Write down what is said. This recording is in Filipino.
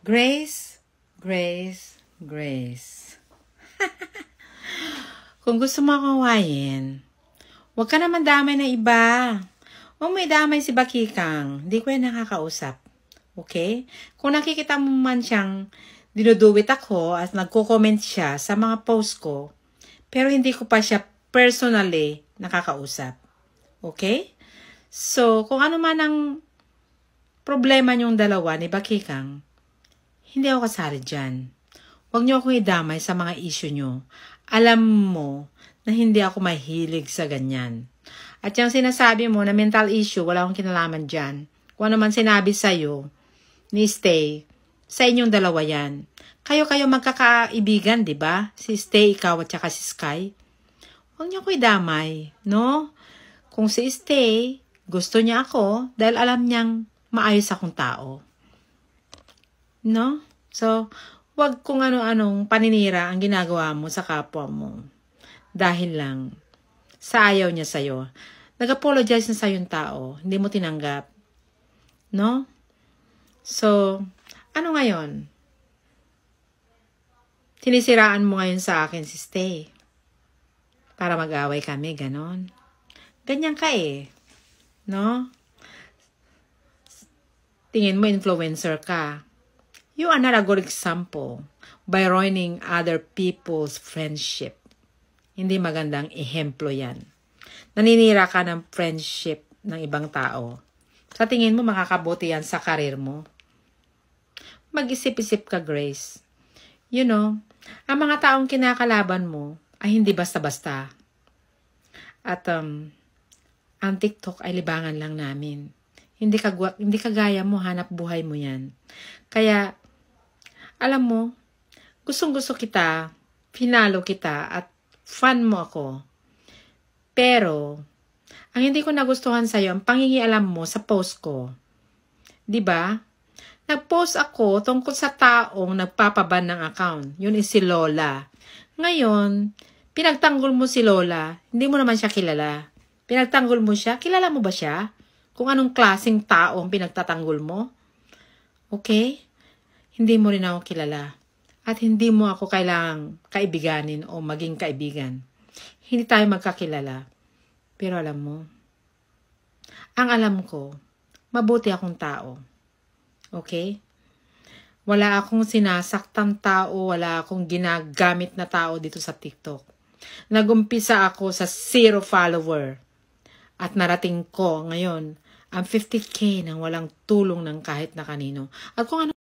Grace, grace, grace. Kung gusto mo kawayin, huwag ka naman damay na iba. Huwag may damay si Bakikang. Hindi ko yan nakakausap. Okay? Kung nakikita mo man siyang dinuduwit ako at nagko-comment siya sa mga post ko, pero hindi ko pa siya personally nakakausap. Okay? So, kung ano man ang problema niyong dalawa ni Bakikang, hindi ako kasali dyan. Huwag niyo akong idamay sa mga issue niyo. Alam mo na hindi ako mahilig sa ganyan. At yung sinasabi mo na mental issue, wala akong kinalaman dyan. Kung ano man sinabi sa'yo, ni Stay, sa inyong dalawa yan. Kayo-kayo magkakaibigan, di ba? Si Stay, ikaw at saka si Sky. Huwag niyo ko idamay, no? Kung si Stay, gusto niya ako dahil alam niyang maayos akong tao. No? So, wag kung ano-anong paninira ang ginagawa mo sa kapwa mo. Dahil lang sa ayaw niya sa'yo. Nag-apologize na sa'yo yung tao. Hindi mo tinanggap. No? So, ano ngayon? Sinisiraan mo ngayon sa akin si Stay. Para mag-away kami, ganon. Ganyan ka eh. No? Tingin mo influencer ka You are not a good example by ruining other people's friendship. Hindi magandang ehemplo yan. Naninira ka ng friendship ng ibang tao. Sa tingin mo, makakabuti yan sa karir mo. Mag-isip-isip ka, Grace. You know, ang mga taong kinakalaban mo ay hindi basta-basta. At um, ang TikTok ay libangan lang namin. Hindi, kagwa, hindi kagaya mo, hanap buhay mo yan. Kaya alam mo, gustong gusto kita, pinalo kita at fan mo ako. Pero, ang hindi ko nagustuhan sa'yo, ang pangingialam mo sa post ko. ba? Diba? Nag-post ako tungkol sa taong nagpapaban ng account. Yun is si Lola. Ngayon, pinagtanggol mo si Lola. Hindi mo naman siya kilala. Pinagtanggol mo siya. Kilala mo ba siya? Kung anong klasing taong pinagtatanggol mo? Okay? hindi mo rin ako kilala at hindi mo ako kailangang kaibiganin o maging kaibigan. Hindi tayo magkakilala. Pero alam mo, ang alam ko, mabuti akong tao. Okay? Wala akong sinasaktan tao, wala akong ginagamit na tao dito sa TikTok. Nagumpisa ako sa zero follower. At narating ko ngayon ang 50k nang walang tulong ng kahit na kanino. At kung ano